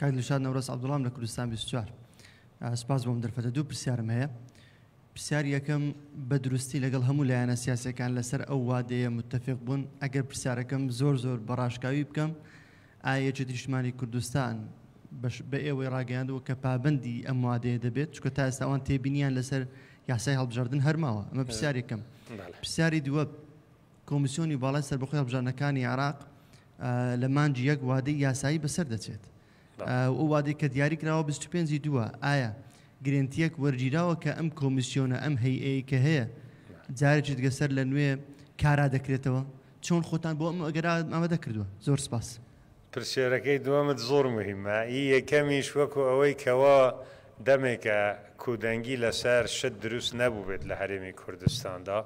کاک لەشاد نەورەس عبدوڵام لە کوردستان 24 سپاس بۆم دەرفەتە دوو پرسیارم هەیە پرسیار یەکەم بە دروستی لەگەڵ هەموو لایەنە سیاسەکان لەسەر ئەو وادەیە متتەفق بوون ئەگەر پرسیارەکەم زۆر زۆر بەڕاشکاوی بکەم ئایەکی دیشمانی کوردستان بە ئێوەی ڕاگەیاندەوە کە پابندی ئەم وادەیە دەبێت چکە تا ئێستاوان تێبینیان لەسەر یاسای هەڵبژاردن هەرماوە ئەمە پرسیارێکم پرسیاری دووە کۆمیسیۆنی باڵای سەر بەخۆی هەڵبژانەکانی عراق لە مانجی یەک وادەی یاسایی بەسەر دەچێت ئەو وادەی کە دیاریکراوە 25 دووە ئایا گرنتیەک وەرگیراوە کە ئەم کۆمیسیۆنە ئەم هەیە کە هەیە جارێکیت گەسەر لە نوێ کارا دەکرێتەوە چۆن خۆتان بۆ ئەم ئەگەرا ئامادە کردووە زۆر سپاس پرسیێرەکەی دووەمت زۆر مهمە ئی یەکەمیش وەکو ئەوەی کەەوە دەمێکە کودەنگی لەسەر شت دروست نەبوو بێت لە هەرێمی کوردستاندا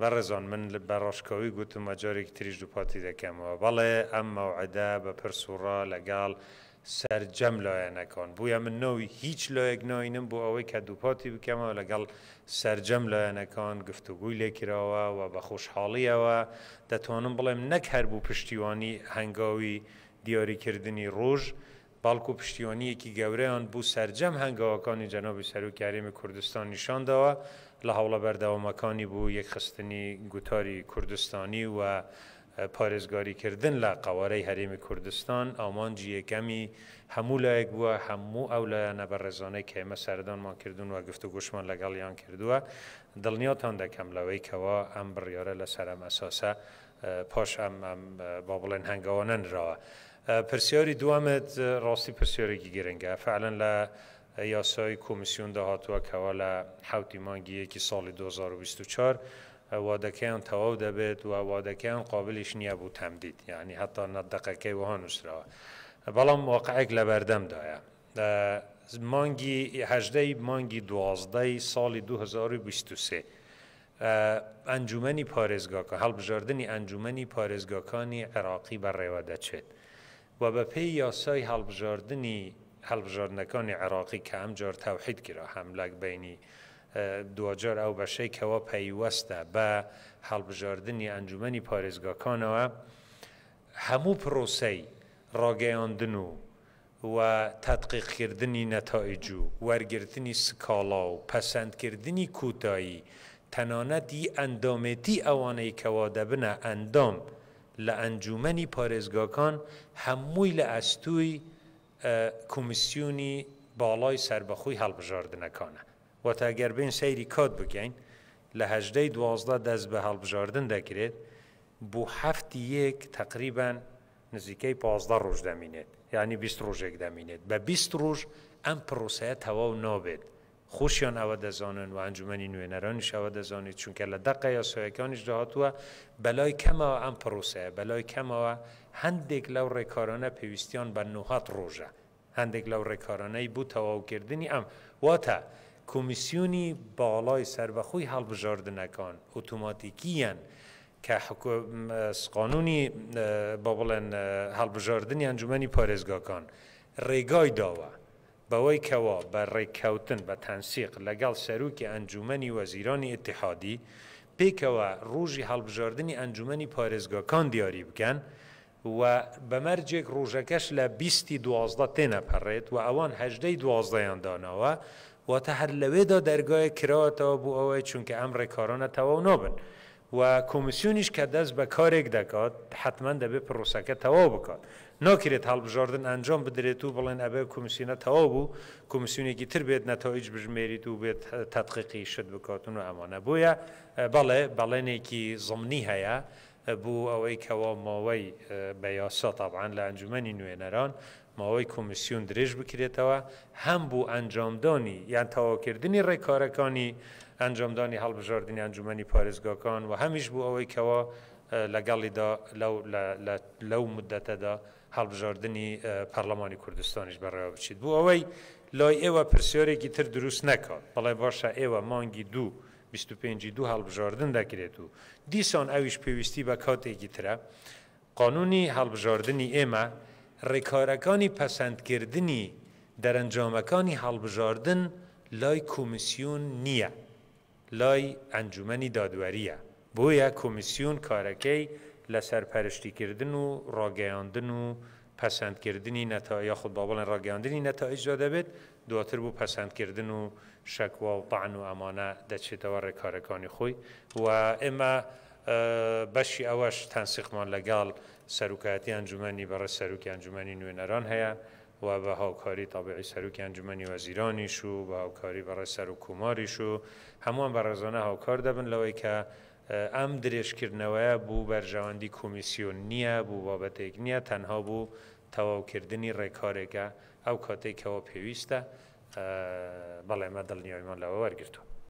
بەڕێزان من بە ڕۆژکەوی گوتم مەجارێک تریژ دووپاتی دەکەمەوە بەڵێ ئەم مەوعدە بە پرسوڕە لەگەڵ سرجەم لایە نەکەن بویە من نەوەی هیچ لایەک نوینم بۆ ئەوەی کە دووپاتی بکەمەوە لەگەڵ سرجەم لایە نەکان گفتوگوی لێکراوە و بە خۆشحاڵیەوە دەتوانم بڵێم نەک هەر بوو پشتیوانی هەنگاوی دیاریکردنی ڕۆژ باڵکو و پشتیوانیەکی گەورەیان بوو سرجەم هەنگاوەکانی جەنۆبی سەرروکاریمە کوردستان نیشاندەوە لە هەوڵە بەردەوامەکانی بوو یەکخستنی گوتاری کوردستانی و پارێزگاری کردن لە قوارەی هەرێمی کوردستان ئامانجی یەکەمی هەموو لایەک بووە هەموو ئەو لایەنە بە ڕێزانەی کە ئێمە سەردانمان کردوون و گفتو گوشمان لەگەڵیان کردووە دڵنیاتان دەکەم لەوەی کەەوە ئەم بڕیاە لە سەرم ئەساسە پاش ئەم با بڵێن هەنگەوانەنراوە. پرسیاری دوامت ڕاستی پرسیارێکی گرنگە فعلەن لە یاسای کۆمیسیون داهاتووەکەەوە لە حوتی مانگی یەکی ساڵی 2024 وادەکەیان تەواو دەبێت و وادەکەیان قابلش نیا بود تمدید یعنی حتی ندقه که وها نووسراوە بەڵام واقعێک لە بەردەمدایە مانگی هجده مانگی سه سال 2023 حلب جردنی انجمنی پارزگاکانی عراقی بر رواده دەچێت و به پی یاسای حلب هەڵبژاردنەکانی عراقی که هم جار تەوحید هم لگ بینی دوجار ئەو بەشەیکەوە پەیوەستە بە هەڵبژاردننی ئەنجومی پارێزگاکانەوە هەموو پرۆسەی ڕاگەیاندن و و تەتقیقکردنی نەتایج و وەرگرتنی سکاڵا و پەسەندکردنی کوتایی تەنانەتی ئەندامێتی ئەوانەی کەوا دەبنە ئەندام لە ئەنجومی پارێزگاکان هەمووی لە ئەستوی کمیسیونی باڵای سربەخۆی هەڵبژاردنەکانە و تا اگر بین سیری کاد بکن لحجده دوازده دست به حال بجاردن دکرید، بو هفت یک تقریبا نزدیکی پازده روش دمینید یعنی بیست روش یک دمینید به بیست روش ام پروسه و نابد، خوشیان او دزانن و انجمنی نوینرانش او دزانید چون که لدقه یا سویکانش و بلای کما ام پروسه بلای کما هندک لو رکارانه پیوستیان به نوحات روشه هندک لو رکارانه بود تواو کردنی ام واتا کۆمیسیۆنی باڵای سربەخۆی هەڵبژاردنەکان ئۆتۆماتیکییان کە قانونی با بڵێن هەڵبژاردننی ئەنجومی پارێزگاکان ڕێگای داوە بەوەی کەەوە بە ڕێککەوتن بە تەنسیق لەگەڵ سەرروکی ئەنجومی وەزیرانی اتحادی پێکەوە ڕۆژی هەڵبژاردننی ئەنجومی پارێزگاکان دیاری بکەن و بەمەرجێک ڕۆژەکەش لە 20 دوازدە تێنەپەڕێت و ئەوان هەجدەی دوازدەیان داناوە واتە هەر لەوێدا دەرگایە کراوەتەوە بوو ئەوەی چونکە ئەم ڕێکارانە تەواو نۆبن و کۆمسیونیش کە دەست بە کارێک دەکات حتمما دەبێت پرۆسەکە تەواو بکات ناکرێت هەڵبژاردن ئەنجام بدرێت و بڵێن ئەبێ کمیسیونە تەواو بوو کمیسیونێکی تر بێت نەتەوەیج بژمێریت و بێت تەتقیقی شت بکاتون و ئەمانە بۆیە بەڵێ بەڵێنێکی زمنی هەیە بوو ئەوەی کەەوە ماوەی بە یاسە تاابعاان لە ئەنجومی نوێنەران ماوەی کۆمسیون درێژ بکرێتەوە هەم بوو ئەنجامدانی یان تەواوکردنی ڕێکارەکانی ئەنجامدانی هەڵبژاردننی ئەنجومی پارێزگاکان و هەمیش بوو ئەوەی کەەوە لەگەڵیدا لەو مدەتەدا هەڵبژاردننی پەرلەمانی کوردستانیش بەڕێوە بچیت بوو ئەوەی لای ئێوە پرسیارێکی تر دروست نەکات بەڵێ باشە ئێوە مانگی دوو. 25 دو هەڵبژاردن دەکرێت و دیسان ئەویش پێویستی بە کاتێکی ترە قانونی هەڵبژاردننی ئێمە ڕێکارەکانی پەسەندکردنی دەرەنجامەکانی هەڵبژاردن لای کۆمیسیون نییە لای ئەنجومی دادوەریە بۆیە کۆمیسیون کارەکەی لە سەرپەرشتیکردن و ڕاگەیاندن و پسند کردنی نتایج یا خود بابل را گاندنی نتایج داده بید دواتر بو پسند کردن و شکوا و طعن و امانه دوار کارکانی خوی و ئێمە بەشی ئەوەش تەنسیقمان لەگەڵ سەرکاتی ئەنجومی بەڕە برای ئەنجومی نوێنەران هەیە و به هاوکاری تابعی سروک ئەنجومی وەزیرانیش و بە هاوکاری برای و همون و هەمووان همون هاوکار دەبن ئەم درێژکردنەوەیە بوو بەرژەوەندی کۆمیسیۆن نییە بوو بابەتێک نییە تەنها بوو تەواوکردنی ڕێکارێکە ئەو کاتێکەوە پێویستە بەڵێمە دڵنیایمان لەوە وەرگتو.